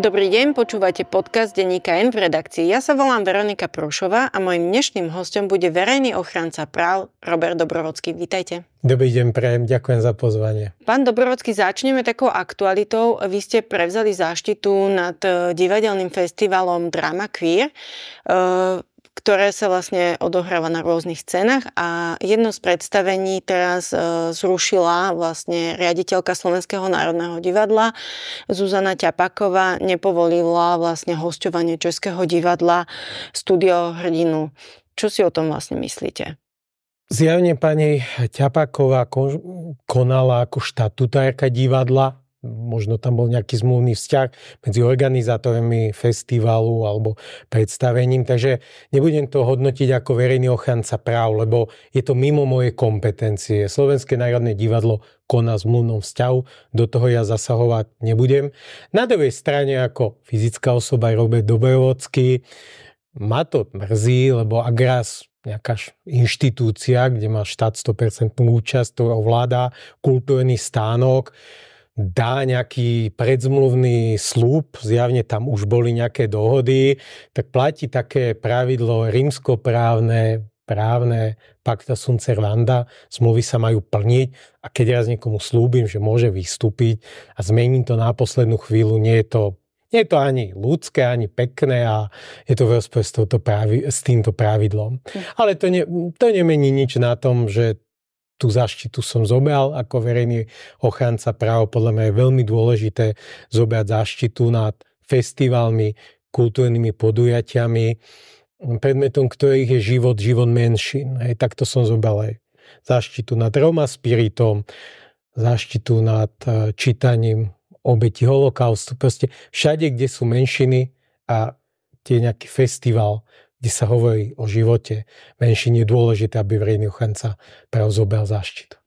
Dobrý deň, počúvate podcast Deníka N v redakcii. Ja sa volám Veronika Prúšová a mojim dnešným hostom bude verejný ochranca práv Robert Dobrovodský. Vítajte. Dobrý deň, prejem, ďakujem za pozvanie. Pán Dobrovodský, začneme takou aktualitou. Vy ste prevzali záštitu nad divadelným festivalom Drama Queer. E, ktoré sa vlastne odohráva na rôznych scénach a jedno z predstavení teraz e, zrušila vlastne riaditeľka Slovenského národného divadla Zuzana Ťapaková nepovolila vlastne hostovanie Českého divadla Studio Hrdinu. Čo si o tom vlastne myslíte? Zjavne pani Ťapaková konala ako štatutárka divadla možno tam bol nejaký zmluvný vzťah medzi organizátormi festivalu alebo predstavením, takže nebudem to hodnotiť ako verejný ochranca práv, lebo je to mimo mojej kompetencie. Slovenské národné divadlo koná zmluvnom vzťahu, do toho ja zasahovať nebudem. Na druhej strane ako fyzická osoba Robert Dobrovodský, ma to mrzí, lebo ak raz nejaká inštitúcia, kde má štát 100% účasť, ktorá ovláda kultúrny stánok, dá nejaký predzmluvný slúb, zjavne tam už boli nejaké dohody, tak platí také pravidlo rímskoprávne, právne pacta sunt servanda, zmluvy sa majú plniť a keď raz niekomu slúbim, že môže vystúpiť a zmením to na poslednú chvíľu, nie je to, nie je to ani ľudské, ani pekné a je to v rozpore s, s týmto pravidlom. Hm. Ale to, ne, to nemení nič na tom, že tú záštitu som zobral ako verejný ochranca práv. Podľa mňa je veľmi dôležité zobrať záštitu nad festivalmi, kultúrnymi podujatiami, predmetom ktorých je život, život menšín. Hej, takto som zobral aj záštitu nad Roma spiritom, záštitu nad e, čítaním obeti holokaustu. Proste všade, kde sú menšiny a tie nejaký festival kde sa hovorí o živote menšiny je dôležité, aby verejný ochranca práv zobral záštitu.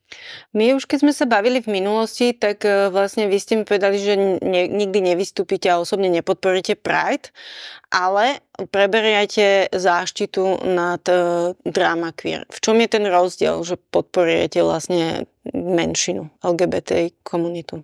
My už keď sme sa bavili v minulosti, tak e, vlastne vy ste mi povedali, že ne, nikdy nevystúpite a osobne nepodporíte Pride, ale preberiate záštitu nad uh, e, drama queer. V čom je ten rozdiel, že podporujete vlastne menšinu LGBT komunitu?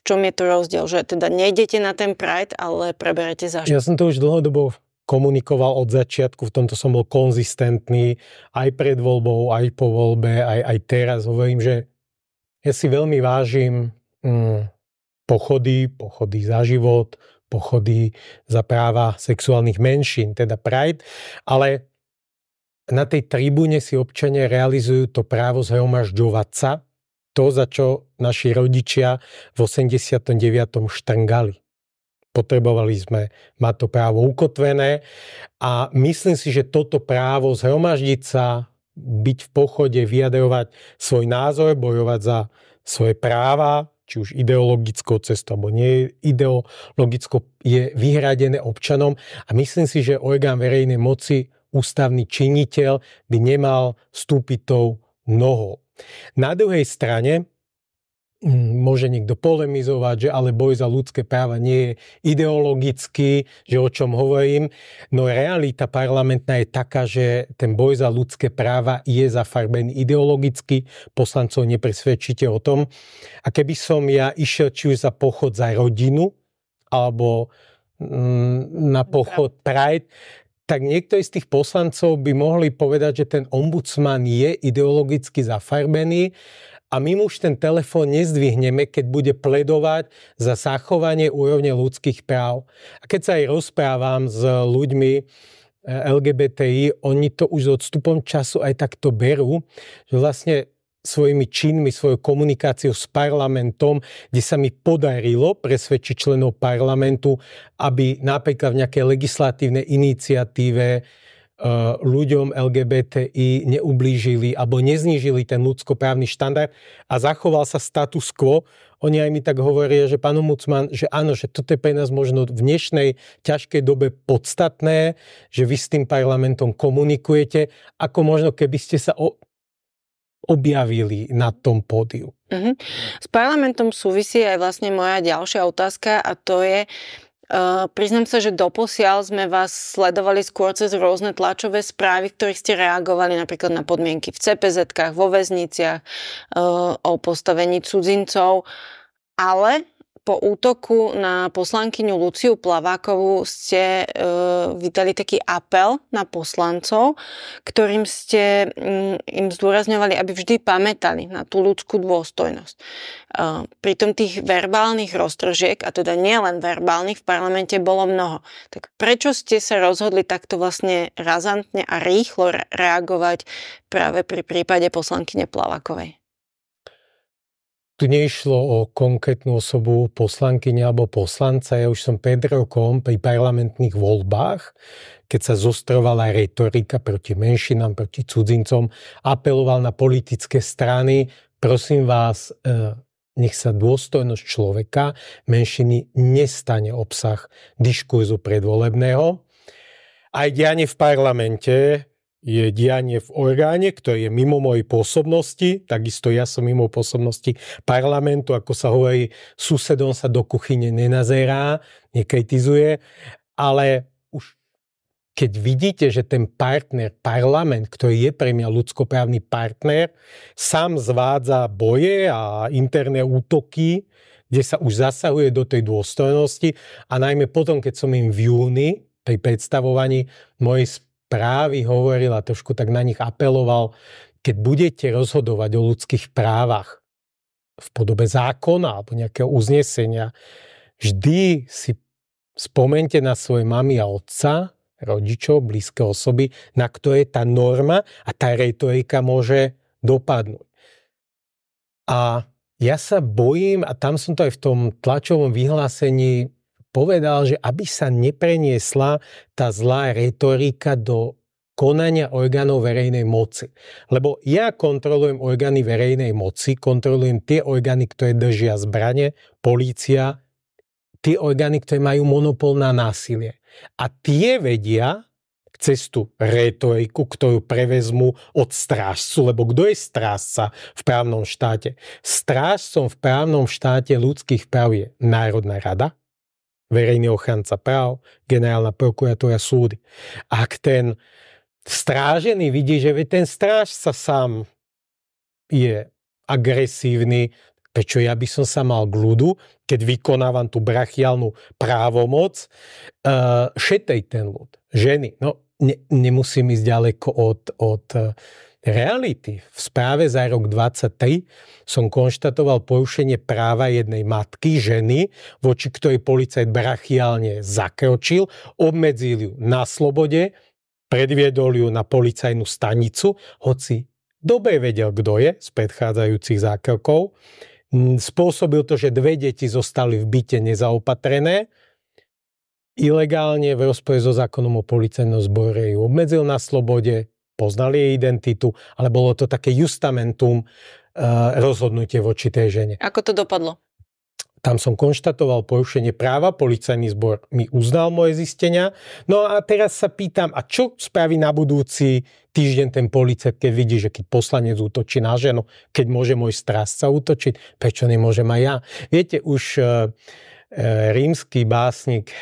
V čom je to rozdiel, že teda nejdete na ten Pride, ale preberiete záštitu? Ja som to už dlhodobo komunikoval od začiatku, v tomto som bol konzistentný aj pred voľbou, aj po voľbe, aj, aj teraz hovorím, že ja si veľmi vážim mm, pochody, pochody za život, pochody za práva sexuálnych menšín, teda Pride, ale na tej tribúne si občania realizujú to právo zhromažďovať sa, to, za čo naši rodičia v 89. štrngali potrebovali sme mať to právo ukotvené a myslím si, že toto právo zhromaždiť sa, byť v pochode, vyjadrovať svoj názor, bojovať za svoje práva, či už ideologickou cestou, alebo nie ideologickou, je vyhradené občanom a myslím si, že orgán verejnej moci, ústavný činiteľ by nemal vstúpiť tou nohou. Na druhej strane môže niekto polemizovať, že ale boj za ľudské práva nie je ideologický, že o čom hovorím. No realita parlamentná je taká, že ten boj za ľudské práva je zafarbený ideologicky, poslancov nepresvedčíte o tom. A keby som ja išiel či už za pochod za rodinu, alebo na pochod Pride, tak niektorí z tých poslancov by mohli povedať, že ten ombudsman je ideologicky zafarbený a my už ten telefón nezdvihneme, keď bude pledovať za zachovanie úrovne ľudských práv. A keď sa aj rozprávam s ľuďmi, eh, LGBTI, oni to už s odstupom času aj takto berú, že vlastne svojimi činmi, svojou komunikáciou s parlamentom, kde sa mi podarilo presvedčiť členov parlamentu, aby napríklad v nejakej legislatívnej iniciatíve Eh, ľuďom LGBTI neublížili alebo neznížili ten ľudskoprávny štandard a zachoval sa status quo. Oni aj mi tak hovoria, že pán Mucman, že áno, že toto je pre nás možno v dnešnej ťažkej dobe podstatné, že vy s tým parlamentom komunikujete, ako možno keby ste sa o, objavili na tom pódiu. Mm-hmm. S parlamentom súvisí aj vlastne moja ďalšia otázka a to je, Eh, priznám sa, že doposiaľ sme vás sledovali skôr cez rôzne tlačové správy, v ktorých ste reagovali napríklad na podmienky v cpz vo väzniciach, uh, o postavení cudzincov, ale po útoku na poslankyňu Luciu Plavákovú ste e, vydali taký apel na poslancov, ktorým ste m, mm, im zdôrazňovali, aby vždy pamätali na tú ľudskú dôstojnosť. E, pritom tých verbálnych roztržiek, a teda nielen verbálnych, v parlamente bolo mnoho. Tak prečo ste sa rozhodli takto vlastne razantne a rýchlo reagovať práve pri prípade poslankyne Plavákovej? Tu nešlo o konkrétnu osobu poslankyne alebo poslanca. Ja už som pred rokom pri parlamentných voľbách, keď sa zostrovala retorika proti menšinám, proti cudzincom, apeloval na politické strany, prosím vás, e, nech sa dôstojnosť človeka, menšiny nestane obsah diskurzu predvolebného. Aj dianie v parlamente je dianie v orgáne, ktoré je mimo mojej pôsobnosti, takisto ja som mimo pôsobnosti parlamentu, ako sa hovorí, susedom sa do kuchyne nenazerá, nekritizuje, ale už keď vidíte, že ten partner, parlament, ktorý je pre mňa ľudskoprávny partner, sám zvádza boje a interné útoky, kde sa už zasahuje do tej dôstojnosti a najmä potom, keď som im v júni, pri predstavovaní mojej právy hovoril a trošku tak na nich apeloval, keď budete rozhodovať o ľudských právach v podobe zákona alebo nejakého uznesenia, vždy si spomente na svoje mami a otca, rodičov, blízke osoby, na kto je tá norma a tá retorika môže dopadnúť. A ja sa bojím, a tam som to aj v tom tlačovom vyhlásení povedal, že aby sa nepreniesla tá zlá retorika do konania orgánov verejnej moci. Lebo ja kontrolujem orgány verejnej moci, kontrolujem tie orgány, ktoré držia zbranie, polícia, tie orgány, ktoré majú monopol na násilie. A tie vedia cez tú retoriku, ktorú prevezmu od strážcu, lebo kto je strážca v právnom štáte? Strážcom v právnom štáte ľudských práv je Národná rada, verejný ochranca práv, generálna prokuratúra, súdy. Ak ten strážený vidí, že ten stráž sa sám je agresívny, prečo ja by som sa mal k ľudu, keď vykonávam tú brachialnú právomoc, uh, šetej ten ľud, ženy. No, ne, nemusím ísť ďaleko od, od reality v správe za rok 23 som konštatoval porušenie práva jednej matky, ženy, voči ktorej policajt brachiálne zakročil, obmedzil ju na slobode, predviedol ju na policajnú stanicu, hoci dobre vedel, kto je z predchádzajúcich zákrokov, spôsobil to, že dve deti zostali v byte nezaopatrené, ilegálne v rozpore so zákonom o policajnom zbore ju obmedzil na slobode, poznali jej identitu, ale bolo to také justamentum eh, rozhodnutie voči tej žene. Ako to dopadlo? Tam som konštatoval porušenie práva, policajný zbor mi uznal moje zistenia. No a teraz sa pýtam, a čo spraví na budúci týždeň ten policajt, keď vidí, že keď poslanec útočí na ženu, keď môže môj strásca útočiť, prečo nemôžem aj ja? Viete, už eh, eh, rímsky básnik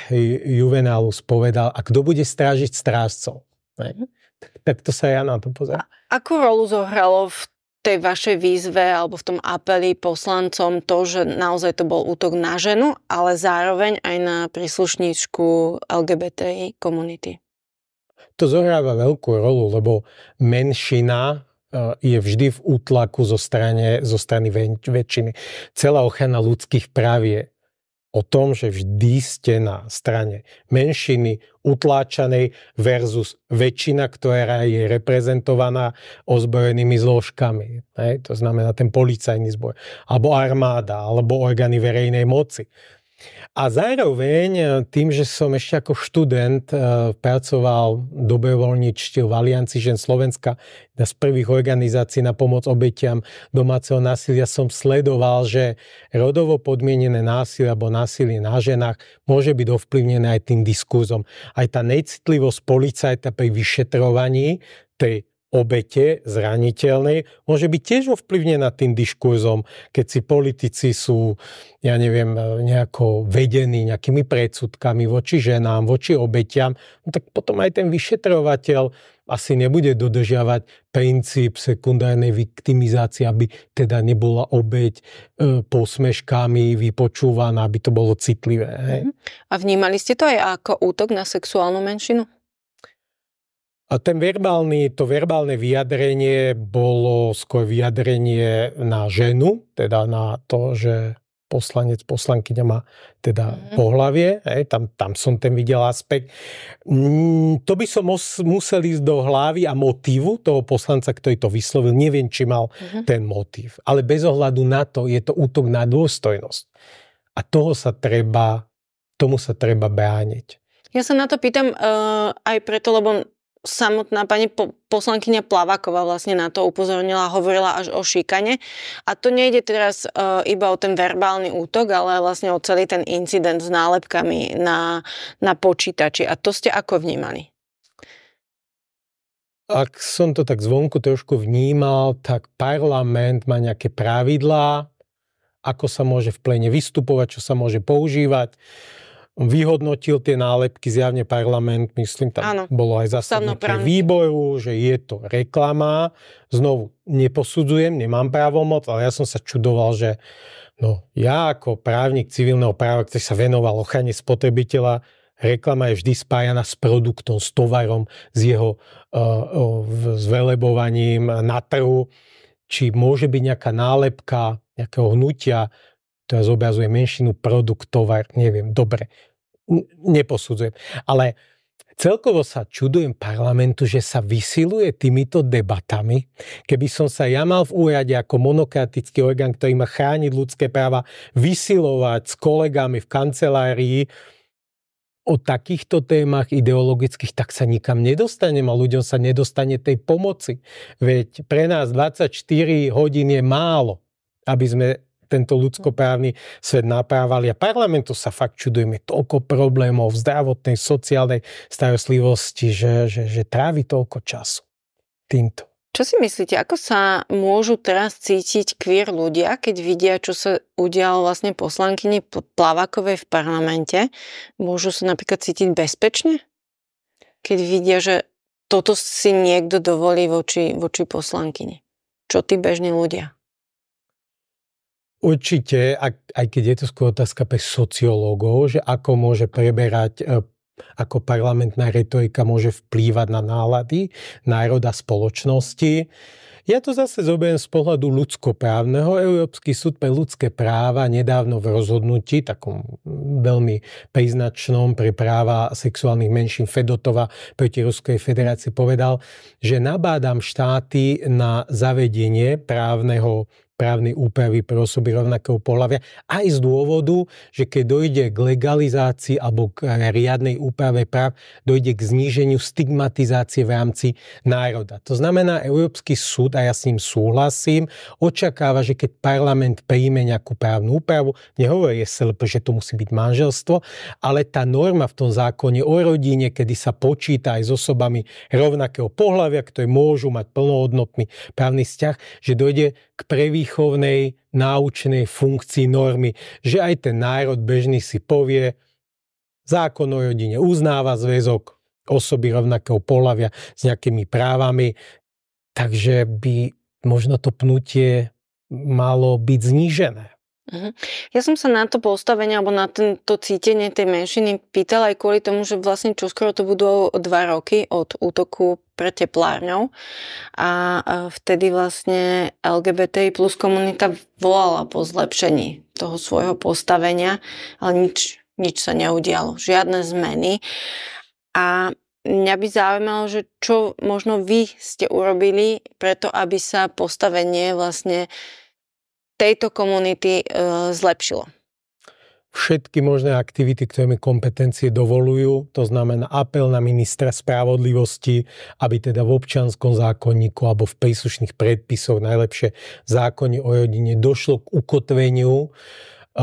Juvenalus povedal, a kto bude strážiť strážcov? Ne? tak takto sa ja na to pozerám. Akú rolu zohralo v tej vašej výzve alebo v tom apeli poslancom to, že naozaj to bol útok na ženu, ale zároveň aj na príslušníčku LGBTI komunity? To zohráva veľkú rolu, lebo menšina e, je vždy v útlaku zo, strane, zo strany väčšiny. Celá ochrana ľudských práv je o tom, že vždy ste na strane menšiny utláčanej versus väčšina, ktorá je reprezentovaná ozbrojenými zložkami. Hej? To znamená ten policajný zboj, alebo armáda, alebo orgány verejnej moci. A zároveň e, tým, že som ešte ako študent e, pracoval dobrovoľničte v Alianci žen Slovenska, jedna z prvých organizácií na pomoc obetiam domáceho násilia, som sledoval, že rodovo podmienené násilie alebo násilie na ženách môže byť ovplyvnené aj tým diskúzom. Aj tá necitlivosť policajta pri vyšetrovaní tej obete, zraniteľnej, môže byť tiež ovplyvnená tým diskurzom, keď si politici sú, ja neviem, e, nejako vedení nejakými predsudkami voči ženám, voči obetiam, no tak potom aj ten vyšetrovateľ asi nebude dodržiavať princíp sekundárnej viktimizácie, aby teda nebola obeť e, posmeškami vypočúvaná, aby to bolo citlivé. Hej? Mhm. A vnímali ste to aj ako útok na sexuálnu menšinu? A ten verbálny, to verbálne vyjadrenie bolo skôr vyjadrenie na ženu, teda na to, že poslanec, poslankyňa má teda mm. pohlavie, hej, tam, tam som ten videl aspekt. Mm, to by som os, musel ísť do hlavy a motívu toho poslanca, ktorý to vyslovil. Neviem, či mal mm-hmm. ten motív. Ale bez ohľadu na to je to útok na dôstojnosť. A toho sa treba, tomu sa treba brániť. Ja sa na to pýtam uh, aj preto, lebo samotná pani po, poslankyňa Plavaková vlastne na to upozornila, hovorila až o šikane. A to nejde teraz uh, iba o ten verbálny útok, ale vlastne o celý ten incident s nálepkami na, na počítači. A to ste ako vnímali? Ak som to tak zvonku trošku vnímal, tak parlament má nejaké pravidlá, ako sa môže v plene vystupovať, čo sa môže používať vyhodnotil tie nálepky zjavne parlament, myslím, tam ano. bolo aj zasadnutie výboru, že je to reklama. Znovu, neposudzujem, nemám právomoc, ale ja som sa čudoval, že no, ja ako právnik civilného práva, ktorý sa venoval ochrane spotrebiteľa, reklama je vždy spájana s produktom, s tovarom, s jeho uh, eh, uh, zvelebovaním na trhu. Či môže byť nejaká nálepka nejakého hnutia, ktorá zobrazuje menšinu, produkt, tovar, neviem, dobre, neposudzujem. Ale celkovo sa čudujem parlamentu, že sa vysiluje týmito debatami. Keby som sa ja mal v úrade ako monokratický orgán, ktorý má chrániť ľudské práva, vysilovať s kolegami v kancelárii, o takýchto témach ideologických, tak sa nikam nedostanem a ľuďom sa nedostane tej pomoci. Veď pre nás 24 hodín je málo, aby sme tento mhm. ľudskoprávny svet naprávali. A parlamentu sa fakt čudujeme toľko problémov v zdravotnej, sociálnej starostlivosti, že, že, že trávi toľko času týmto. Čo si myslíte, ako sa môžu teraz cítiť queer ľudia, keď vidia, čo sa udialo vlastne poslankyni Plavakovej v parlamente? Môžu sa napríklad cítiť bezpečne? Keď vidia, že toto si niekto dovolí voči, voči poslankyni. Čo tí bežní ľudia? Určite, aj keď je to skôr otázka pre sociológov, že ako môže preberať e, ako parlamentná retorika môže vplývať na nálady národa spoločnosti. Ja to zase zoberiem z pohľadu ľudskoprávneho. Európsky súd pre ľudské práva nedávno v rozhodnutí, takom veľmi príznačnom pre práva sexuálnych menšín Fedotova proti Ruskej federácii povedal, že nabádam štáty na zavedenie právneho právnej úpravy pre osoby rovnakého pohľavia. Aj z dôvodu, že keď dojde k legalizácii alebo k riadnej úprave práv, dojde k zníženiu stigmatizácie v rámci národa. To znamená, Európsky súd, a ja s ním súhlasím, očakáva, že keď parlament príjme nejakú právnu úpravu, nehovorí SLP, že to musí byť manželstvo, ale tá norma v tom zákone o rodine, kedy sa počíta aj s osobami rovnakého pohľavia, ktoré môžu mať plnohodnotný právny vzťah, že dojde k prevýšeniu výchovnej, náučnej funkcii normy, že aj ten národ bežný si povie, zákon o rodine uznáva zväzok osoby rovnakého pohľavia s nejakými právami, takže by možno to pnutie malo byť znížené. Mhm. Ja som sa na to postavenie alebo na to cítenie tej menšiny pýtala aj kvôli tomu, že vlastne čoskoro to budú dva roky od útoku pre teplárňou a vtedy vlastne LGBTI plus komunita volala po zlepšení toho svojho postavenia, ale nič, nič sa neudialo, žiadne zmeny. A mňa by zaujímalo, že čo možno vy ste urobili preto, aby sa postavenie vlastne tejto komunity e, zlepšilo? Všetky možné aktivity, ktoré mi kompetencie dovolujú, to znamená apel na ministra spravodlivosti, aby teda v občanskom zákonníku alebo v príslušných predpisoch, najlepšie v zákone o rodine, došlo k ukotveniu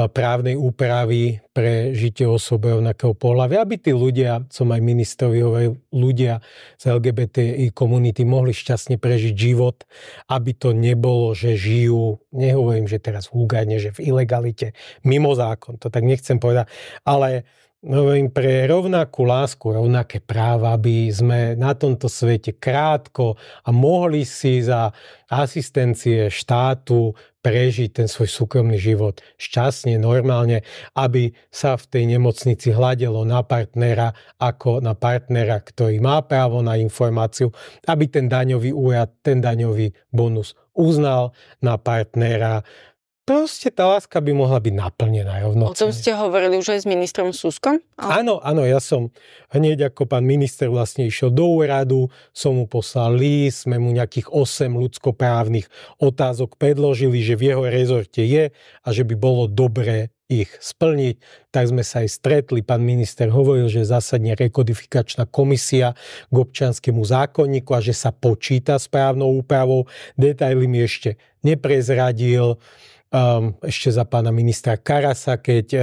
právnej úpravy pre žitie osobe rovnakého pohľavia, aby tí ľudia, som aj ministrovi hovoril, ľudia z LGBTI komunity mohli šťastne prežiť život, aby to nebolo, že žijú, nehovorím, že teraz vulgárne, že v ilegalite, mimo zákon, to tak nechcem povedať, ale No, hovorím, pre rovnakú lásku, rovnaké práva, aby sme na tomto svete krátko a mohli si za asistencie štátu prežiť ten svoj súkromný život šťastne, normálne, aby sa v tej nemocnici hľadelo na partnera ako na partnera, ktorý má právo na informáciu, aby ten daňový úrad, ten daňový bonus uznal na partnera, proste tá láska by mohla byť naplnená rovno. O tom ste hovorili už aj s ministrom Suskom? Ale... Áno, áno, ja som hneď ako pán minister vlastne išiel do úradu, som mu poslal list, sme mu nejakých 8 ľudskoprávnych otázok predložili, že v jeho rezorte je a že by bolo dobré ich splniť, tak sme sa aj stretli. Pán minister hovoril, že zásadne rekodifikačná komisia k občianskému zákonníku a že sa počíta správnou úpravou. Detaily mi ešte neprezradil. Ehm, ešte za pána ministra Karasa, keď eh,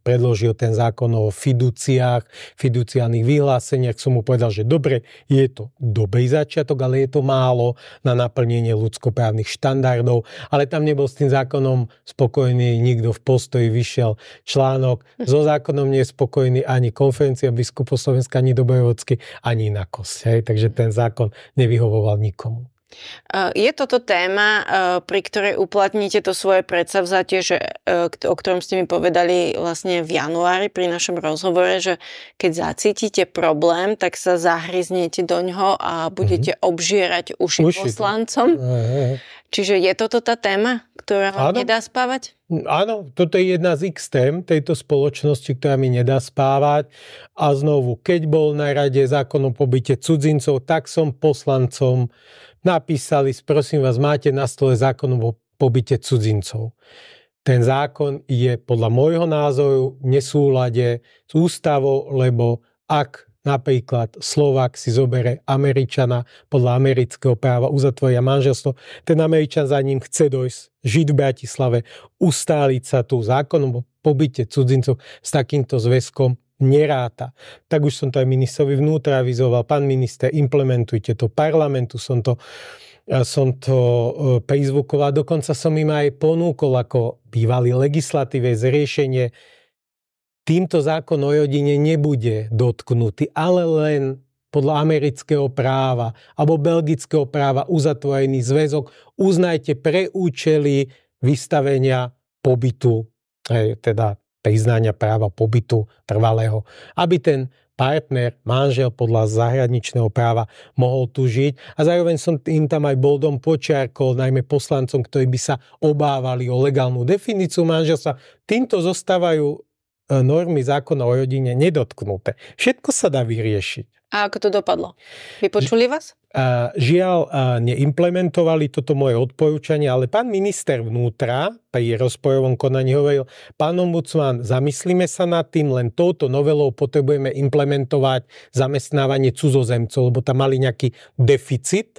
predložil ten zákon o fiduciách, fiduciálnych vyhláseniach, som mu povedal, že dobre, je to dobrý začiatok, ale je to málo na naplnenie ľudskoprávnych štandardov, ale tam nebol s tým zákonom spokojný nikto v postoji, vyšiel článok, so mhm. zákonom nie je spokojný ani konferencia biskupov Slovenska, ani Dobrovodský, ani na Hej? Takže ten zákon nevyhovoval nikomu. Je toto téma, pri ktorej uplatníte to svoje predsavzatie, že, o ktorom ste mi povedali vlastne v januári pri našom rozhovore, že keď zacítite problém, tak sa zahryznete do ňoho a mhm. budete mm-hmm. obžierať uši, uši poslancom. Čiže je toto tá téma, ktorá vám Áno. nedá spávať? Áno, toto je jedna z x tém tejto spoločnosti, ktorá mi nedá spávať. A znovu, keď bol na rade zákon o pobyte cudzincov, tak som poslancom Napísali, prosím vás, máte na stole zákon o pobyte cudzincov. Ten zákon je podľa môjho názoru nesúlade s ústavou, lebo ak napríklad Slovák si zobere Američana podľa amerického práva, uzatvoria manželstvo, ten Američan za ním chce dojsť, žiť v Bratislave, ustáliť sa tu zákonom o pobyte cudzincov s takýmto zväzkom neráta. Tak už som to aj ministrovi vnútra avizoval. Pán minister, implementujte to. Parlamentu som to, e, som to e, prizvukoval. Dokonca som im aj ponúkol ako bývalý legislatíve zriešenie. Týmto zákon o rodine nebude dotknutý, ale len podľa amerického práva alebo belgického práva uzatvorený zväzok uznajte pre účely vystavenia pobytu, teda priznania práva pobytu trvalého, aby ten partner, manžel podľa zahraničného práva mohol tu žiť. A zároveň som im tam aj boldom počiarkol, najmä poslancom, ktorí by sa obávali o legálnu definíciu manželstva. Týmto zostávajú e, normy zákona o rodine nedotknuté. Všetko sa dá vyriešiť. A ako to dopadlo? Vypočuli vás? žiaľ, neimplementovali toto moje odporúčanie, ale pán minister vnútra pri rozpojovom konaní hovoril, pán ombudsman, zamyslíme sa nad tým, len touto novelou potrebujeme implementovať zamestnávanie cudzozemcov, lebo tam mali nejaký deficit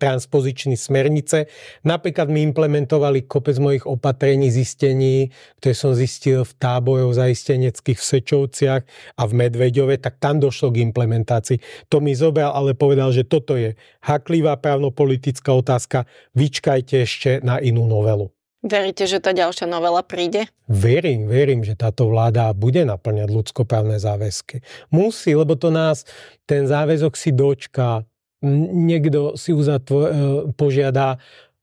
transpozičný smernice. Napríklad my implementovali kopec mojich opatrení, zistení, ktoré som zistil v táboroch zaisteneckých v Sečovciach a v Medveďove, tak tam došlo k implementácii. To mi zobral, ale povedal, že toto je haklivá právnopolitická otázka, vyčkajte ešte na inú novelu. Veríte, že tá ďalšia novela príde? Verím, verím, že táto vláda bude naplňať ľudskoprávne záväzky. Musí, lebo to nás, ten záväzok si dočká niekto si uzatvo- e, požiada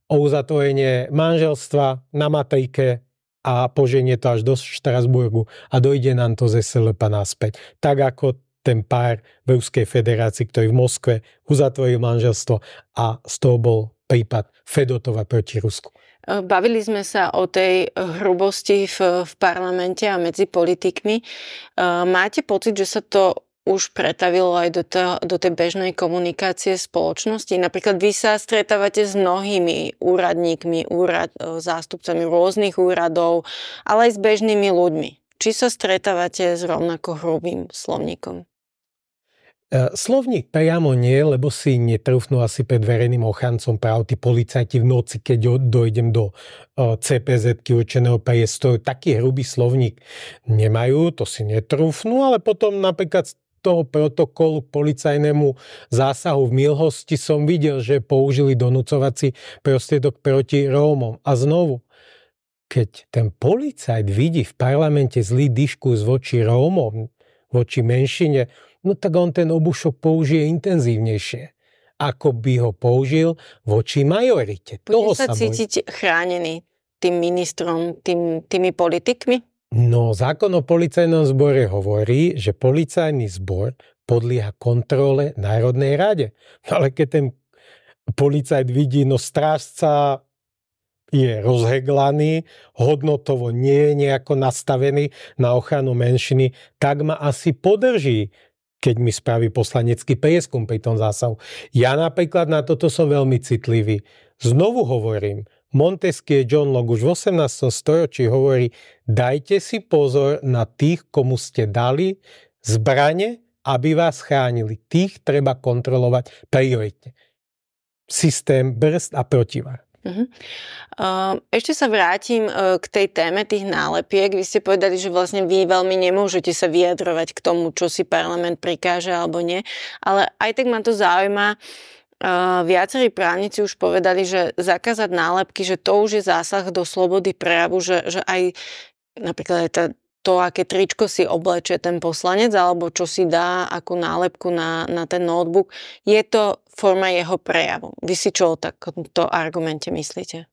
o uzatvorenie manželstva na Matejke a poženie to až do Štrasburgu a dojde nám to ze SLP naspäť. Tak ako ten pár v Ruskej federácii, ktorý v Moskve uzatvoril manželstvo a z toho bol prípad Fedotova proti Rusku. E, bavili sme sa o tej hrubosti v, v parlamente a medzi politikmi. E, máte pocit, že sa to už pretavilo aj do, to, do tej bežnej komunikácie spoločnosti? Napríklad vy sa stretávate s mnohými úradníkmi, úrad, e, zástupcami rôznych úradov, ale aj s bežnými ľuďmi. Či sa stretávate s rovnako hrubým slovníkom? E, slovník priamo nie, lebo si netrúfnú asi pred verejným ochrancom práv tí policajti v noci, keď dojdem do e, cpz určeného priestoru. Taký hrubý slovník nemajú, to si netrúfnú, ale potom napríklad toho protokolu k policajnému zásahu v Milhosti som videl, že použili donúcovací prostriedok proti Rómom. A znovu, keď ten policajt vidí v parlamente zlý diskus voči Rómom, voči menšine, no tak on ten obušok použije intenzívnejšie ako by ho použil voči majorite. Bude Toho sa, sa cítiť chránený tým ministrom, tým, tými politikmi? No, zákon o policajnom zbore hovorí, že policajný zbor podlieha kontrole Národnej rade. No, ale keď ten policajt vidí, no strážca je rozheglaný, hodnotovo nie je nejako nastavený na ochranu menšiny, tak ma asi podrží, keď mi spraví poslanecký prieskum pri tom zásahu. Ja napríklad na toto som veľmi citlivý. Znovu hovorím, Montesquieu John Locke už v 18. storočí hovorí, dajte si pozor na tých, komu ste dali zbrane, aby vás chránili. Tých treba kontrolovať prioritne. Systém brzd a protivár. Uh-huh. Mhm. Ešte sa vrátim e, k tej téme tých nálepiek. Vy ste povedali, že vlastne vy veľmi nemôžete sa vyjadrovať k tomu, čo si parlament prikáže alebo nie, ale aj tak ma to zaujíma viacerí právnici už povedali, že zakázať nálepky, že to už je zásah do slobody prejavu, že, že aj napríklad aj tá, to, aké tričko si oblečie, ten poslanec alebo čo si dá ako nálepku na, na ten notebook, je to forma jeho prejavu. Vy si čo o takomto argumente myslíte?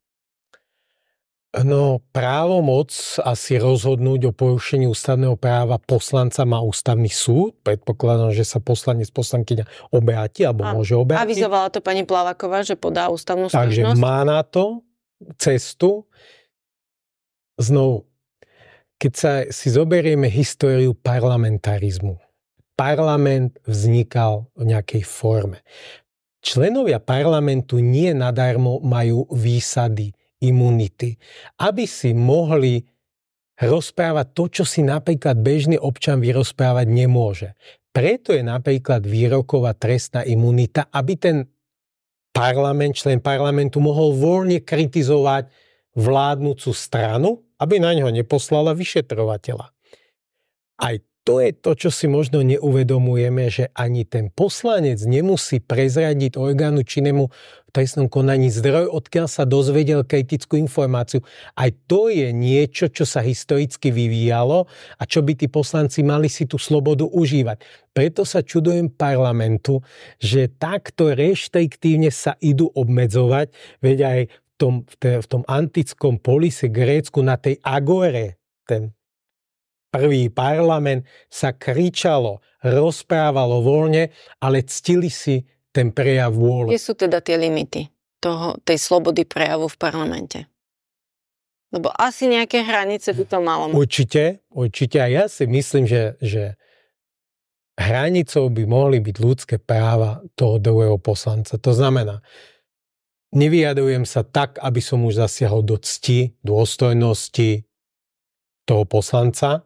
No právomoc asi rozhodnúť o porušení ústavného práva poslanca má ústavný súd. Predpokladám, že sa poslanec, poslankyňa obráti alebo a, môže obrátiť. Avizovala to pani Plavaková, že podá ústavnú sťažnosť. Takže má na to cestu. Znovu, keď sa si zoberieme históriu parlamentarizmu. Parlament vznikal v nejakej forme. Členovia parlamentu nie nadarmo majú výsady imunity, aby si mohli rozprávať to, čo si napríklad bežný občan vyrozprávať nemôže. Preto je napríklad výroková trestná imunita, aby ten parlament, člen parlamentu mohol voľne kritizovať vládnúcu stranu, aby na ňo neposlala vyšetrovateľa. Aj to je to, čo si možno neuvedomujeme, že ani ten poslanec nemusí prezradiť orgánu činnému v trestnom konaní zdroj, odkiaľ sa dozvedel kritickú informáciu. Aj to je niečo, čo sa historicky vyvíjalo a čo by tí poslanci mali si tú slobodu užívať. Preto sa čudujem parlamentu, že takto reštriktívne sa idú obmedzovať, veď aj v tom, v tom antickom polise Grécku na tej agore, ten prvý parlament, sa kričalo, rozprávalo voľne, ale ctili si ten prejav vôle. Kde sú teda tie limity toho, tej slobody prejavu v parlamente? Lebo asi nejaké hranice by to malo. Určite, určite. A ja si myslím, že, že hranicou by mohli byť ľudské práva toho druhého poslanca. To znamená, nevyjadrujem sa tak, aby som už zasiahol do cti, dôstojnosti toho poslanca,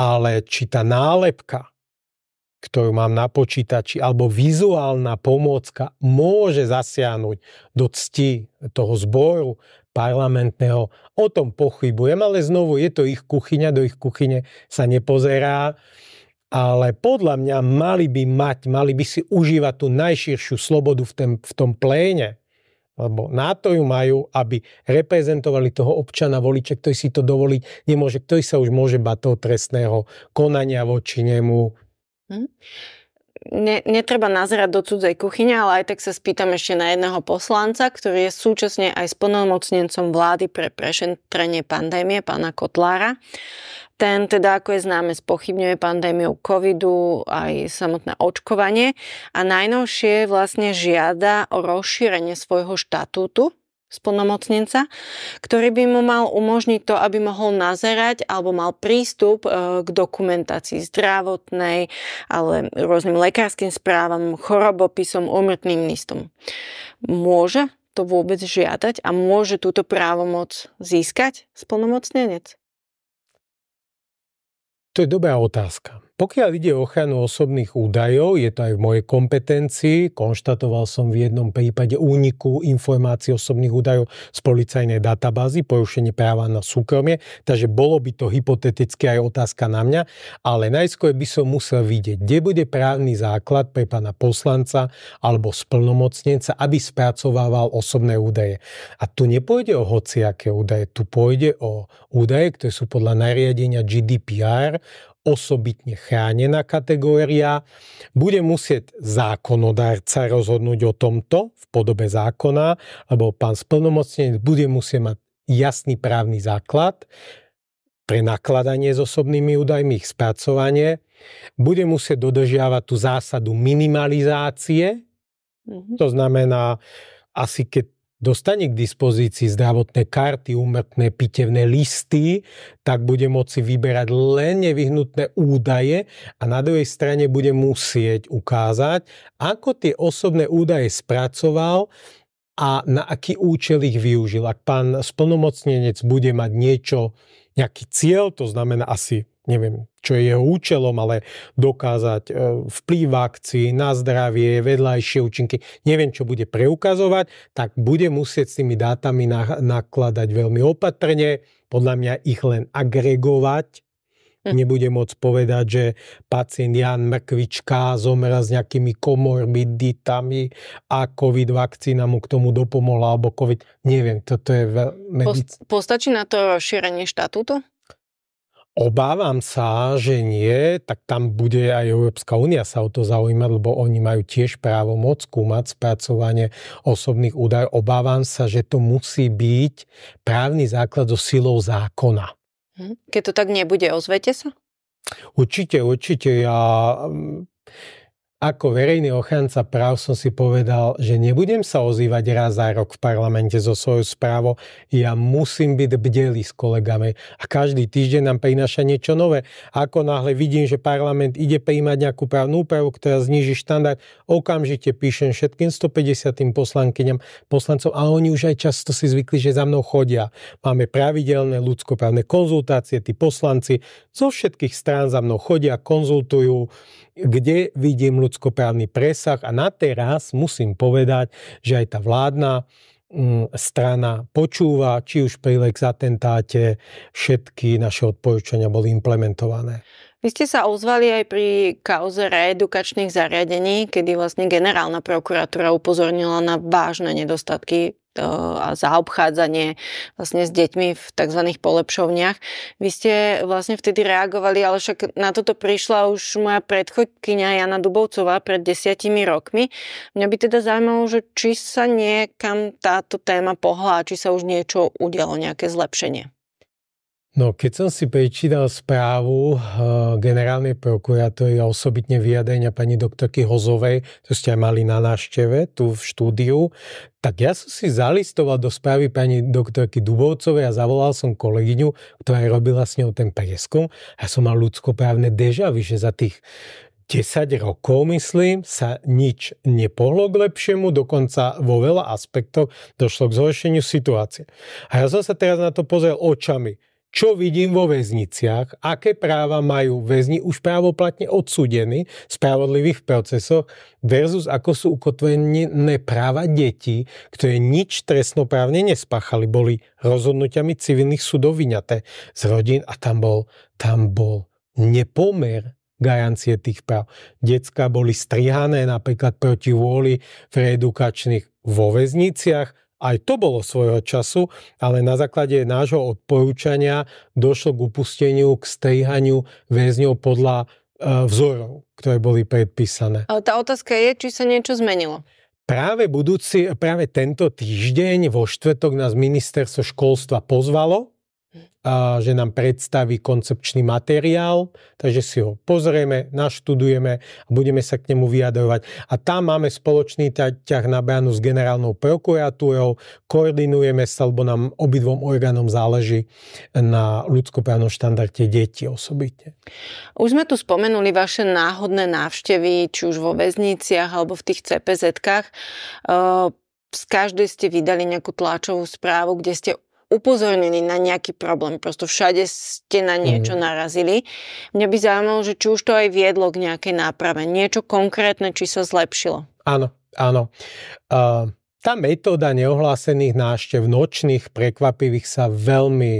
ale či tá nálepka, ktorú mám na počítači, alebo vizuálna pomôcka môže zasiahnuť do cti toho zboru parlamentného, o tom pochybujem, ale znovu je to ich kuchyňa, do ich kuchyne sa nepozerá, ale podľa mňa mali by mať, mali by si užívať tú najširšiu slobodu v, ten, v tom pléne, lebo na to ju majú, aby reprezentovali toho občana voliče, ktorý si to dovolí. nemôže, ktorý sa už môže bať toho trestného konania voči nemu. Hm? Ne, netreba nazerať do cudzej kuchyne, ale aj tak sa spýtam ešte na jedného poslanca, ktorý je súčasne aj splnomocnencom vlády pre prešetrenie pandémie, pána Kotlára. Ten teda, ako je známe, spochybňuje pandémiu covidu aj samotné očkovanie a najnovšie vlastne žiada o rozšírenie svojho štatútu splnomocnenca, ktorý by mu mal umožniť to, aby mohol nazerať alebo mal prístup e, k dokumentácii zdravotnej, ale rôznym lekárskym správam, chorobopisom, umrtným listom. Môže to vôbec žiadať a môže túto právomoc získať splnomocnenec? To je dobrá otázka. Pokiaľ ide o ochranu osobných údajov, je to aj v mojej kompetencii. Konštatoval som v jednom prípade úniku informácií osobných údajov z policajnej databázy, porušenie práva na súkromie, takže bolo by to hypoteticky aj otázka na mňa, ale najskôr by som musel vidieť, kde bude právny základ pre pána poslanca alebo splnomocnenca, aby spracovával osobné údaje. A tu nepôjde o hociaké údaje, tu pôjde o údaje, ktoré sú podľa nariadenia GDPR osobitne chránená kategória. Bude musieť zákonodárca rozhodnúť o tomto v podobe zákona, alebo pán splnomocnenec bude musieť mať jasný právny základ pre nakladanie s osobnými údajmi, ich spracovanie. Bude musieť dodržiavať tú zásadu minimalizácie, mhm. to znamená, asi keď dostane k dispozícii zdravotné karty, úmrtné pitevné listy, tak bude moci vyberať len nevyhnutné údaje a na druhej strane bude musieť ukázať, ako tie osobné údaje spracoval a na aký účel ich využil. Ak pán splnomocnenec bude mať niečo, nejaký cieľ, to znamená asi neviem, čo je jeho účelom, ale dokázať e, vplyv akcií na zdravie, vedľajšie účinky, neviem, čo bude preukazovať, tak bude musieť s tými dátami nakladať veľmi opatrne, podľa mňa ich len agregovať, hm. Nebude môcť povedať, že pacient Jan Mrkvička zomrel s nejakými komorbiditami a COVID vakcína mu k tomu dopomohla, alebo COVID, neviem, toto je veľmi... Medic... postačí na to rozšírenie štatútu? Obávam sa, že nie, tak tam bude aj Európska únia sa o to zaujímať, lebo oni majú tiež právo moc skúmať spracovanie osobných údajov. Obávam sa, že to musí byť právny základ so silou zákona. Hm? Keď to tak nebude, ozvete sa? Určite, určite. Ja ako verejný ochranca práv som si povedal, že nebudem sa ozývať raz za rok v parlamente so svojou správou. Ja musím byť bdelý s kolegami a každý týždeň nám prináša niečo nové. Ako náhle vidím, že parlament ide prijímať nejakú právnu úpravu, ktorá zníži štandard, okamžite píšem všetkým 150 poslankyňam, poslancom, a oni už aj často si zvykli, že za mnou chodia. Máme pravidelné ľudskoprávne konzultácie, tí poslanci zo všetkých strán za mnou chodia, konzultujú, kde vidím ľudskoprávny presah a na teraz musím povedať, že aj tá vládna mm, strana počúva, či už pri Lex atentáte všetky naše odporúčania boli implementované. Vy ste sa ozvali aj pri kauze reedukačných zariadení, kedy vlastne generálna prokuratúra upozornila na vážne nedostatky e, a zaobchádzanie vlastne s deťmi v tzv. polepšovniach. Vy ste vlastne vtedy reagovali, ale však na toto prišla už moja predchodkynia Jana Dubovcová pred desiatimi rokmi. Mňa by teda zaujímalo, že či sa niekam táto téma pohla, či sa už niečo udialo, nejaké zlepšenie. No, keď som si prečítal správu eh, generálnej prokurátory a osobitne vyjadrenia pani doktorky Hozovej, to ste aj mali na návšteve tu v štúdiu, tak ja som si zalistoval do správy pani doktorky Dubovcovej a zavolal som kolegyňu, ktorá robila s ňou ten prieskum a som mal ľudskoprávne dežavy, že za tých 10 rokov, myslím, sa nič nepohlo k lepšiemu, dokonca vo veľa aspektoch došlo k zhoršeniu situácie. A ja som sa teraz na to pozrel očami čo vidím vo väzniciach, aké práva majú väzni už právoplatne odsudení v spravodlivých procesoch versus ako sú ukotvené práva detí, ktoré nič trestnoprávne nespáchali, boli rozhodnutiami civilných súdov vyňaté z rodín a tam bol, tam bol nepomer garancie tých práv. Decka boli strihané napríklad proti vôli v reedukačných vo väzniciach aj to bolo svojho času, ale na základe nášho odporúčania došlo k upusteniu, k strihaniu väzňov podľa e, vzorov, ktoré boli predpísané. Ale tá otázka je, či sa niečo zmenilo. Práve, budúci, práve tento týždeň vo štvrtok nás ministerstvo školstva pozvalo a že nám predstaví koncepčný materiál, takže si ho pozrieme, naštudujeme a budeme sa k nemu vyjadrovať. A tam máme spoločný ťah na bránu s generálnou prokuratúrou, koordinujeme sa, lebo nám obidvom orgánom záleží na ľudskoprávnom štandarte detí osobitne. Už sme tu spomenuli vaše náhodné návštevy, či už vo väzniciach alebo v tých CPZ-kách ehm, z každej ste vydali nejakú tlačovú správu, kde ste upozornení na nejaký problém. Prosto všade ste na mhm. niečo mm. narazili. Mňa by zaujímalo, že či už to aj viedlo k nejakej náprave. Niečo konkrétne, či sa zlepšilo. Áno, áno. Uh, tá metóda neohlásených náštev, nočných, prekvapivých sa veľmi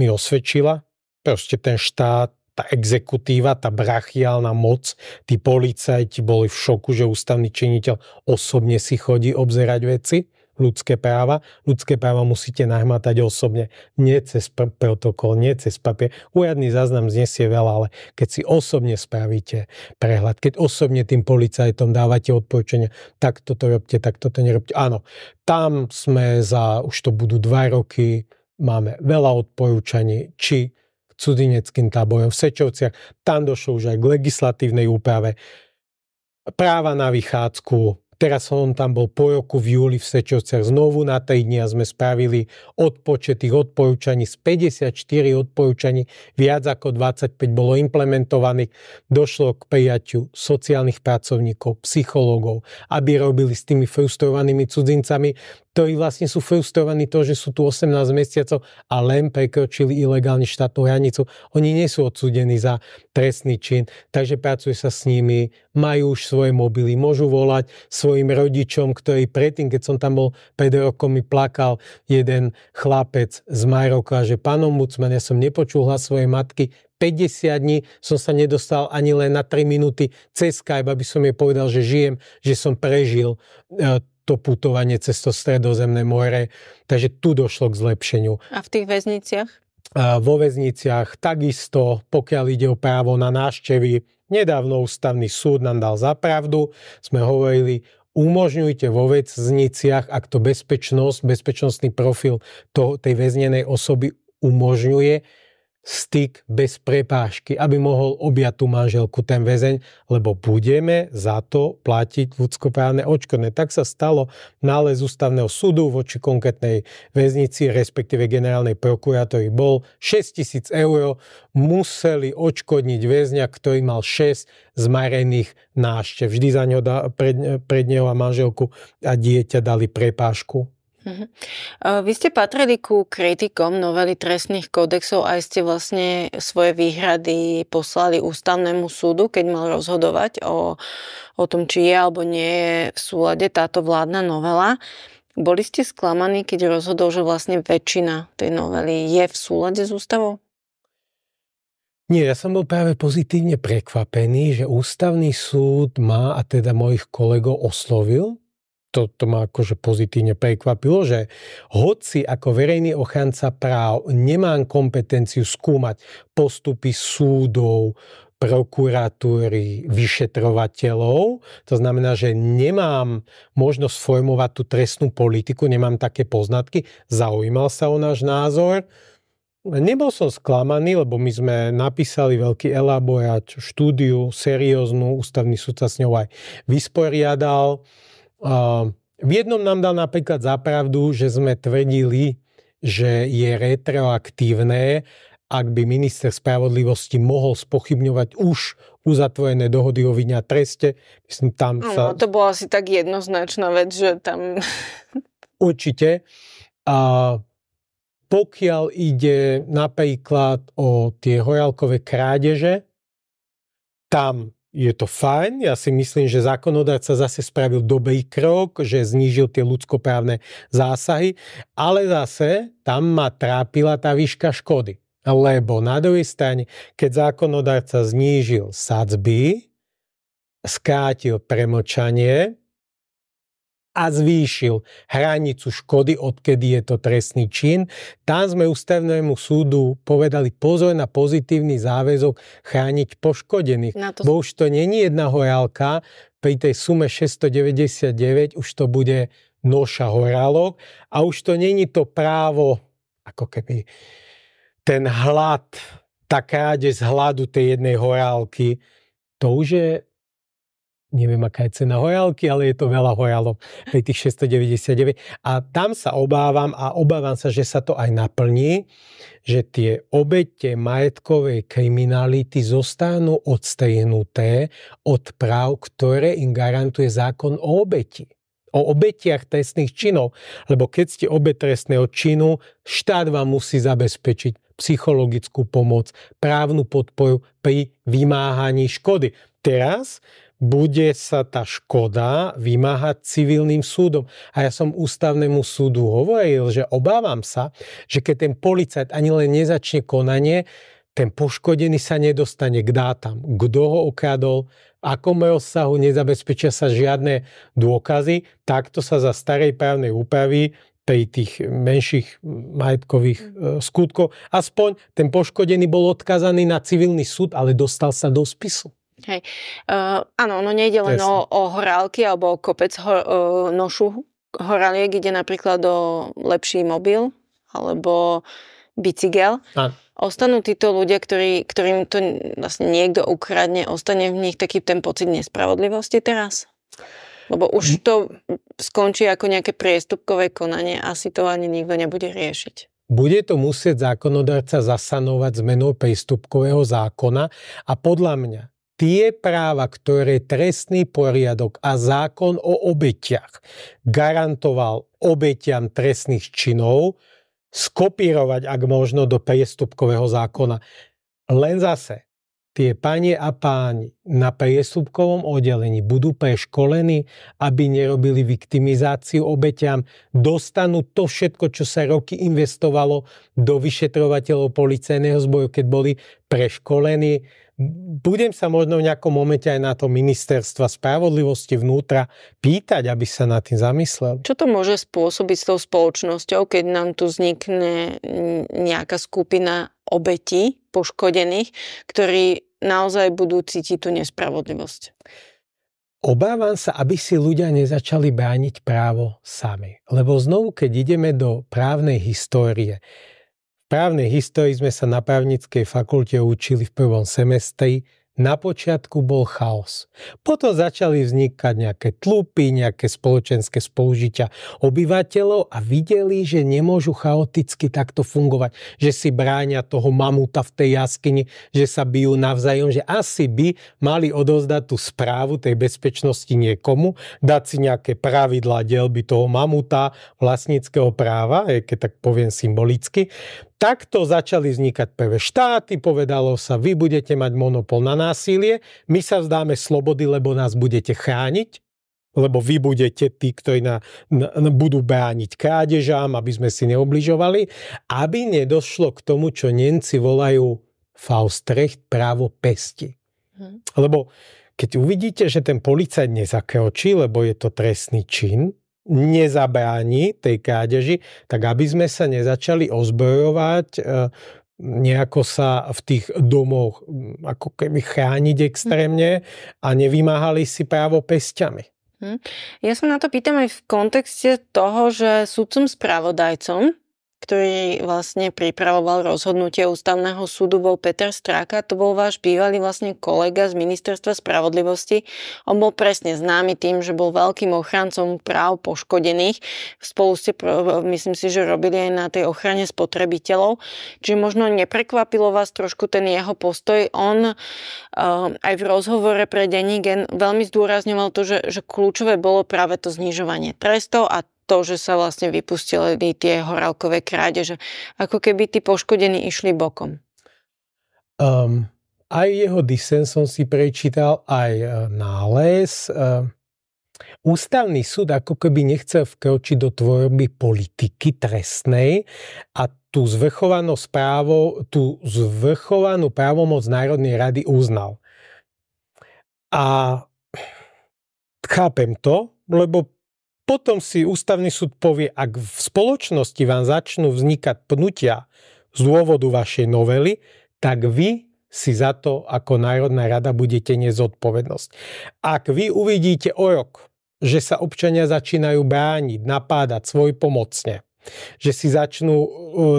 mi osvedčila. Proste ten štát tá exekutíva, tá brachiálna moc, tí policajti boli v šoku, že ústavný činiteľ osobne si chodí obzerať veci ľudské práva. Ľudské práva musíte nahmatať osobne, nie cez pr- protokol, nie cez papier. Úradný záznam znesie veľa, ale keď si osobne spravíte prehľad, keď osobne tým policajtom dávate odporúčania, tak toto robte, tak toto nerobte. Áno, tam sme za, už to budú dva roky, máme veľa odporúčaní, či cudzineckým táborom v Sečovciach. Tam došlo už aj k legislatívnej úprave. Práva na vychádzku, Teraz som tam bol po roku v júli v Sečovciach znovu na dni a sme spravili odpočet tých odporúčaní z 54 odporúčaní, viac ako 25 bolo implementovaných. Došlo k prijaťu sociálnych pracovníkov, psychológov, aby robili s tými frustrovanými cudzincami ktorí vlastne sú frustrovaní to, že sú tu 18 mesiacov a len prekročili ilegálne štátnu hranicu. Oni nie sú odsudení za trestný čin, takže pracuje sa s nimi, majú už svoje mobily, môžu volať svojim rodičom, ktorí predtým, keď som tam bol pred rokom, mi plakal jeden chlapec z Maroka, že pán ombudsman, ja som nepočul hlas svojej matky, 50 dní som sa nedostal ani len na 3 minúty cez Skype, aby som jej povedal, že žijem, že som prežil e, to putovanie cez to stredozemné more, takže tu došlo k zlepšeniu. A v tých väzniciach? A vo väzniciach takisto, pokiaľ ide o právo na návštevy, nedávno ústavný súd nám dal za pravdu, sme hovorili, umožňujte vo väzniciach, ak to bezpečnosť, bezpečnostný profil to, tej väznenej osoby umožňuje, styk bez prepášky, aby mohol objať tú manželku ten väzeň, lebo budeme za to platiť ľudskoprávne očkodné. Tak sa stalo nález ústavného súdu voči konkrétnej väznici, respektíve generálnej prokurátori bol 6000 eur museli očkodniť väzňa, ktorý mal 6 zmarených náštev. Vždy za ňo pred, pred neho a manželku a dieťa dali prepášku. Mhm. Vy ste patrili ku kritikom novely trestných kódexov a ste vlastne svoje výhrady poslali ústavnému súdu, keď mal rozhodovať o, o tom, či je alebo nie je v súlade táto vládna novela. Boli ste sklamaní, keď rozhodol, že vlastne väčšina tej novely je v súlade s ústavou? Nie, ja som bol práve pozitívne prekvapený, že ústavný súd má a teda mojich kolegov oslovil to, to ma akože pozitívne prekvapilo, že hoci ako verejný ochranca práv nemám kompetenciu skúmať postupy súdov, prokuratúry, vyšetrovateľov. To znamená, že nemám možnosť formovať tú trestnú politiku, nemám také poznatky. Zaujímal sa o náš názor. Nebol som sklamaný, lebo my sme napísali veľký elaborát, štúdiu, serióznu, ústavný súd sa s ňou aj vysporiadal. V jednom nám dal napríklad zapravdu, že sme tvrdili, že je retroaktívne, ak by minister spravodlivosti mohol spochybňovať už uzatvorené dohody o vyňa treste. Myslím, tam sa... No, to bola asi tak jednoznačná vec, že tam... Určite. A pokiaľ ide napríklad o tie horálkové krádeže, tam je to fajn. Ja si myslím, že zákonodárca zase spravil dobrý krok, že znížil tie ľudskoprávne zásahy, ale zase tam ma trápila tá výška škody. Lebo na druhej strane, keď zákonodárca znížil sadzby, skrátil premočanie, a zvýšil hranicu škody, odkedy je to trestný čin. Tam sme ústavnému súdu povedali pozor na pozitívny záväzok chrániť poškodených. To... Bo už to není jedna horálka, pri tej sume 699 už to bude noša horálok a už to není to právo, ako keby ten hlad, tak ráde z hladu tej jednej horálky, to už je neviem, aká je cena hojalky, ale je to veľa hojalov pri tých 699. A tam sa obávam a obávam sa, že sa to aj naplní, že tie obete majetkovej kriminality zostanú odstrihnuté od práv, ktoré im garantuje zákon o obeti o obetiach trestných činov. Lebo keď ste obet trestného činu, štát vám musí zabezpečiť psychologickú pomoc, právnu podporu pri vymáhaní škody. Teraz bude sa tá škoda vymáhať civilným súdom. A ja som ústavnému súdu hovoril, že obávam sa, že keď ten policajt ani len nezačne konanie, ten poškodený sa nedostane k dátam, kto ho okradol, akom rozsahu, nezabezpečia sa žiadne dôkazy, takto sa za starej právnej úpravy pri tých menších majetkových e, skutkov, aspoň ten poškodený bol odkazaný na civilný súd, ale dostal sa do spisu. Hej. Uh, áno, ono nejde len o, o horálky alebo o kopec ho, uh, nošu horaliek, ide napríklad o lepší mobil alebo bicykel. A. Ostanú títo ľudia, ktorý, ktorým to vlastne niekto ukradne, ostane v nich taký ten pocit nespravodlivosti teraz? Lebo už mm. to skončí ako nejaké priestupkové konanie, asi to ani nikto nebude riešiť. Bude to musieť zákonodarca zasanovať zmenou prístupkového zákona a podľa mňa tie práva, ktoré trestný poriadok a zákon o obetiach garantoval obetiam trestných činov, skopírovať, ak možno, do priestupkového zákona. Len zase, tie panie a páni na priestupkovom oddelení budú preškolení, aby nerobili viktimizáciu obeťam, dostanú to všetko, čo sa roky investovalo do vyšetrovateľov policajného zboju, keď boli preškolení budem sa možno v nejakom momente aj na to ministerstva spravodlivosti vnútra pýtať, aby sa nad tým zamyslel. Čo to môže spôsobiť s tou spoločnosťou, keď nám tu vznikne nejaká skupina obetí, poškodených, ktorí naozaj budú cítiť tú nespravodlivosť? Obávam sa, aby si ľudia nezačali brániť právo sami. Lebo znovu, keď ideme do právnej histórie, Právnej histórii sme sa na právnickej fakulte učili v prvom semestri. Na počiatku bol chaos. Potom začali vznikať nejaké tlupy, nejaké spoločenské spolužitia obyvateľov a videli, že nemôžu chaoticky takto fungovať, že si bráňa toho mamuta v tej jaskyni, že sa bijú navzájom, že asi by mali odozdať tú správu tej bezpečnosti niekomu, dať si nejaké pravidlá delby toho mamuta, vlastníckého práva, keď tak poviem symbolicky, Takto začali vznikať PV štáty, povedalo sa, vy budete mať monopol na násilie, my sa vzdáme slobody, lebo nás budete chrániť, lebo vy budete tí, ktorí na, na, na, budú brániť krádežám, aby sme si neobližovali, aby nedošlo k tomu, čo Nemci volajú Faustrecht právo pesti. Hm. Lebo keď uvidíte, že ten policajt nezakročí, lebo je to trestný čin, nezabráni tej krádeži, tak aby sme sa nezačali ozbrojovať, e, nejako sa v tých domoch mm, ako keby chrániť hm. extrémne a nevymáhali si právo pestiami. Hm. Ja sa na to pýtam aj v kontexte toho, že sudcom spravodajcom ktorý vlastne pripravoval rozhodnutie ústavného súdu, bol Peter Stráka. To bol váš bývalý vlastne kolega z Ministerstva spravodlivosti. On bol presne známy tým, že bol veľkým ochrancom práv poškodených. Spolu ste, myslím si, že robili aj na tej ochrane spotrebiteľov. Čiže možno neprekvapilo vás trošku ten jeho postoj. On eh, aj v rozhovore pre Denigen veľmi zdôrazňoval to, že, že kľúčové bolo práve to znižovanie trestov a to, že sa vlastne vypustili tie horálkové krádeže. Ako keby tí poškodení išli bokom. Um, aj jeho disen som si prečítal, aj e, nález. Ehm, ústavný súd ako keby nechcel vkročiť do tvorby politiky trestnej a tú právo, tú zvrchovanú právomoc Národnej rady uznal. A chápem to, lebo potom si ústavný súd povie, ak v spoločnosti vám začnú vznikať pnutia z dôvodu vašej novely, tak vy si za to ako Národná rada budete nezodpovednosť. Ak vy uvidíte o rok, že sa občania začínajú brániť, napádať svoj pomocne, že si začnú e,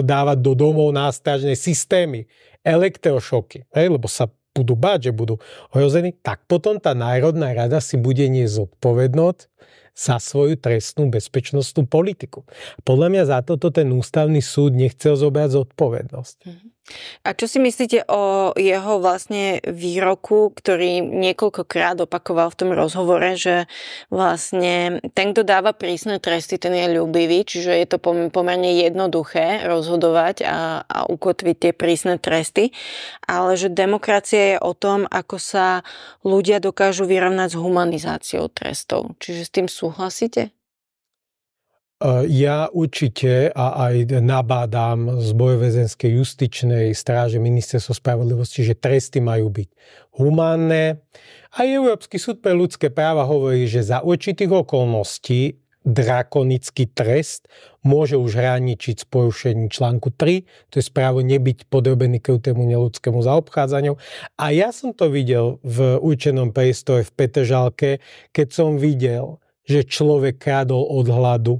dávať do domov nástražné systémy, elektrošoky, hej, lebo sa budú báť, že budú hrození, tak potom tá Národná rada si bude nezodpovednosť za svoju trestnú bezpečnostnú politiku. Podľa mňa za toto ten ústavný súd nechcel zobrať zodpovednosť. Mhm. A čo si myslíte o jeho vlastne výroku, ktorý niekoľkokrát opakoval v tom rozhovore, že vlastne ten, kto dáva prísne tresty, ten je ľúbivý, čiže je to pomerne jednoduché rozhodovať a, a ukotviť tie prísne tresty, ale že demokracia je o tom, ako sa ľudia dokážu vyrovnať s humanizáciou trestov. Čiže s tým Súhlasíte? E, ja určite a aj nabádam z bojovezenskej justičnej stráže ministerstvo spravodlivosti, že tresty majú byť humánne. A Európsky súd pre ľudské práva hovorí, že za určitých okolností drakonický trest môže už hraničiť s porušením článku 3, to je správo nebyť podrobený krutému neludskému zaobchádzaniu. A ja som to videl v určenom priestore v Petržalke, keď som videl že človek kádol od hladu,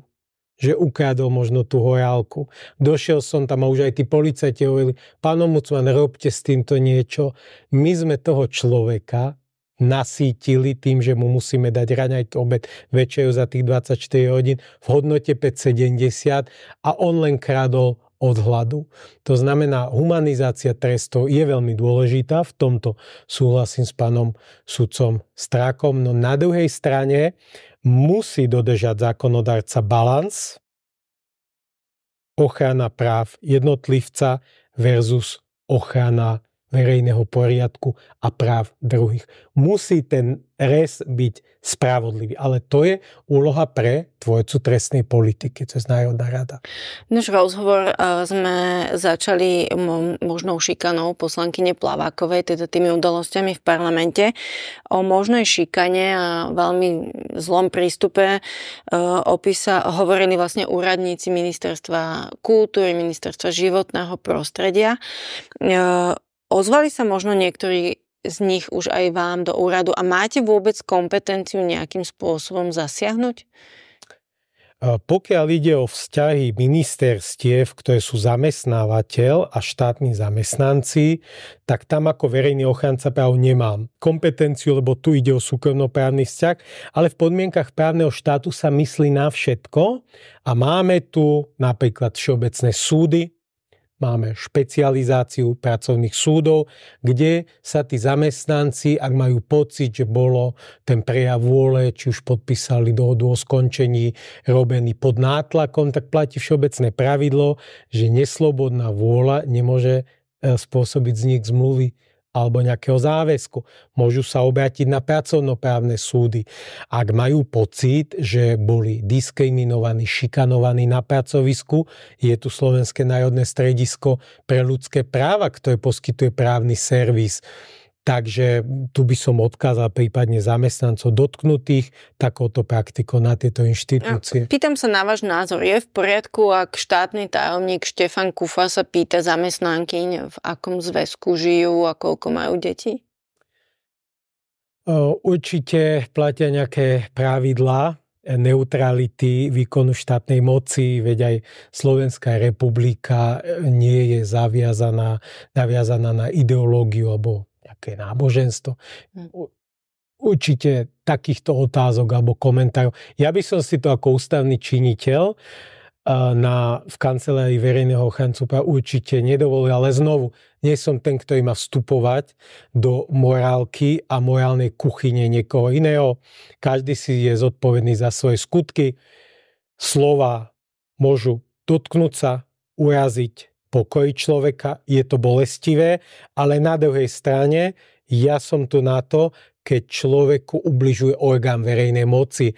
že ukádol možno tú hojálku. Došiel som tam a už aj tí policajti hovorili, pán Omucman, robte s týmto niečo. My sme toho človeka nasítili tým, že mu musíme dať raňaj obed večeru za tých 24 hodín v hodnote 5,70 a on len kradol od hladu. To znamená, humanizácia trestov je veľmi dôležitá, v tomto súhlasím s pánom sudcom Strákom, no na druhej strane musí dodržať zákonodárca balans, ochrana práv jednotlivca versus ochrana verejného poriadku a práv druhých. Musí ten res byť spravodlivý. Ale to je úloha pre tvojcu trestnej politiky, cez Národná rada. Náš rozhovor e, sme začali možnou šikanou poslankyne Plavákovej, teda tými udalosťami v parlamente. O možnej šikane a veľmi zlom prístupe e, opisa hovorili vlastne úradníci ministerstva kultúry, ministerstva životného prostredia. E, Ozvali sa možno niektorí z nich už aj vám do úradu a máte vôbec kompetenciu nejakým spôsobom zasiahnuť? Pokiaľ ide o vzťahy ministerstiev, ktoré sú zamestnávateľ a štátni zamestnanci, tak tam ako verejný ochranca práv nemám kompetenciu, lebo tu ide o súkromnoprávny vzťah, ale v podmienkach právneho štátu sa myslí na všetko a máme tu napríklad všeobecné súdy, máme špecializáciu pracovných súdov, kde sa tí zamestnanci, ak majú pocit, že bolo ten prejav vôle, či už podpísali dohodu o skončení robený pod nátlakom, tak platí všeobecné pravidlo, že neslobodná vôľa nemôže e, spôsobiť vznik zmluvy alebo nejakého záväzku. Môžu sa obrátiť na pracovnoprávne súdy. Ak majú pocit, že boli diskriminovaní, šikanovaní na pracovisku, je tu Slovenské národné stredisko pre ľudské práva, ktoré poskytuje právny servis. Takže tu by som odkázal prípadne zamestnancov dotknutých takouto praktikou na tieto inštitúcie. Pýtam sa na váš názor. Je v poriadku, ak štátny tajomník Štefan Kufa sa pýta zamestnanky, v akom zväzku žijú a koľko majú deti. Určite platia nejaké pravidlá neutrality výkonu štátnej moci, veď aj Slovenská republika e, nie je zaviazaná, naviazaná na ideológiu alebo aké náboženstvo. Hm. Určite takýchto otázok alebo komentárov. Ja by som si to ako ústavný činiteľ eh, na, v kancelárii verejného ochrancu práv určite nedovolil, ale znovu, nie som ten, ktorý má vstupovať do morálky a morálnej kuchyne niekoho iného. Každý si je zodpovedný za svoje skutky. Slova môžu dotknúť sa, uraziť, pokoj človeka, je to bolestivé, ale na druhej strane ja som tu na to, keď človeku ubližuje orgán verejnej moci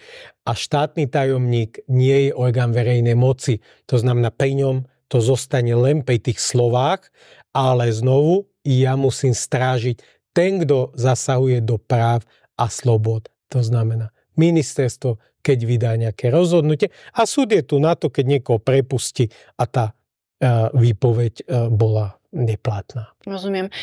a štátny tajomník nie je orgán verejnej moci. To znamená, pri ňom to zostane len pri tých slovách, ale znovu ja musím strážiť ten, kto zasahuje do práv a slobod. To znamená ministerstvo, keď vydá nejaké rozhodnutie a súd je tu na to, keď niekoho prepustí a tá výpoveď e, bola neplatná. Rozumiem. E,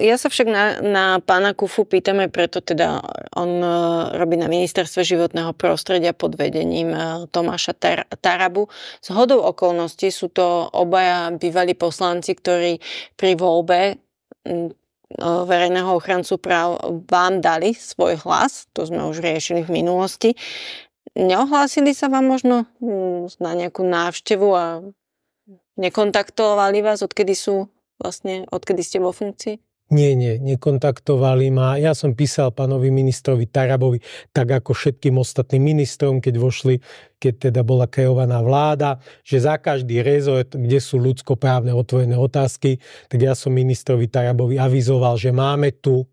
ja sa však na, na pána Kufu pýtam aj preto, teda on e, robí na ministerstve životného prostredia pod vedením Tomáša Tar- Tarabu. Z hodou okolností sú to obaja bývalí poslanci, ktorí pri voľbe verejného ochrancu práv vám dali svoj hlas, to sme už riešili v minulosti. Neohlásili sa vám možno na nejakú návštevu a Nekontaktovali vás, odkedy sú vlastne, odkedy ste vo funkcii? Nie, nie, nekontaktovali ma. Ja som písal pánovi ministrovi Tarabovi, tak ako všetkým ostatným ministrom, keď vošli, keď teda bola kreovaná vláda, že za každý rezort, kde sú ľudskoprávne otvorené otázky, tak ja som ministrovi Tarabovi avizoval, že máme tu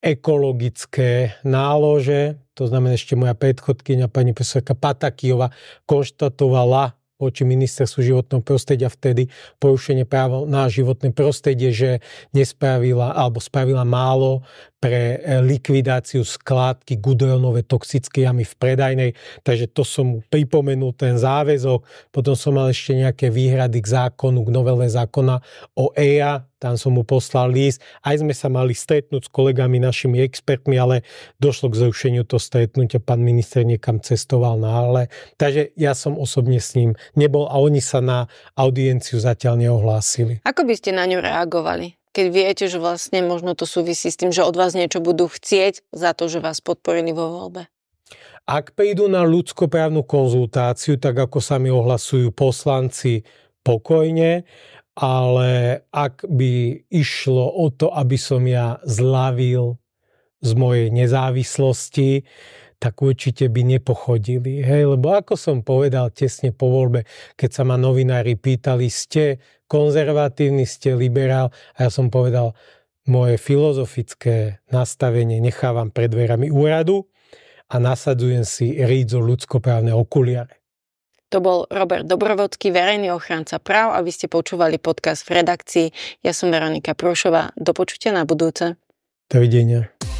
ekologické nálože, to znamená ešte moja predchodkynia pani profesorka Patakijová konštatovala voči ministerstvu životného prostredia vtedy porušenie práva na životné prostredie, že nespravila alebo spravila málo pre eh, likvidáciu skládky Gudeonove toxické jamy v predajnej, takže to som mu pripomenul, ten záväzok. Potom som mal ešte nejaké výhrady k zákonu, k novele zákona o EIA, tam som mu poslal list. Aj sme sa mali stretnúť s kolegami, našimi expertmi, ale došlo k zrušeniu to stretnutia, pán minister niekam cestoval na ale. Takže ja som osobne s ním nebol a oni sa na audienciu zatiaľ neohlásili. Ako by ste na ňu reagovali? keď viete, že vlastne možno to súvisí s tým, že od vás niečo budú chcieť za to, že vás podporili vo voľbe? Ak prídu na ľudskoprávnu konzultáciu, tak ako sa mi ohlasujú poslanci, pokojne, ale ak by išlo o to, aby som ja zlavil z mojej nezávislosti, tak určite by nepochodili. Hej, lebo ako som povedal tesne po voľbe, keď sa ma novinári pýtali, ste konzervatívny, ste liberál. A ja som povedal, moje filozofické nastavenie nechávam pred dverami úradu a nasadzujem si rídzo ľudskoprávne okuliare. To bol Robert Dobrovodský, verejný ochranca práv a vy ste počúvali podcast v redakcii. Ja som Veronika Prošová. Do počutia na budúce. Dovidenia.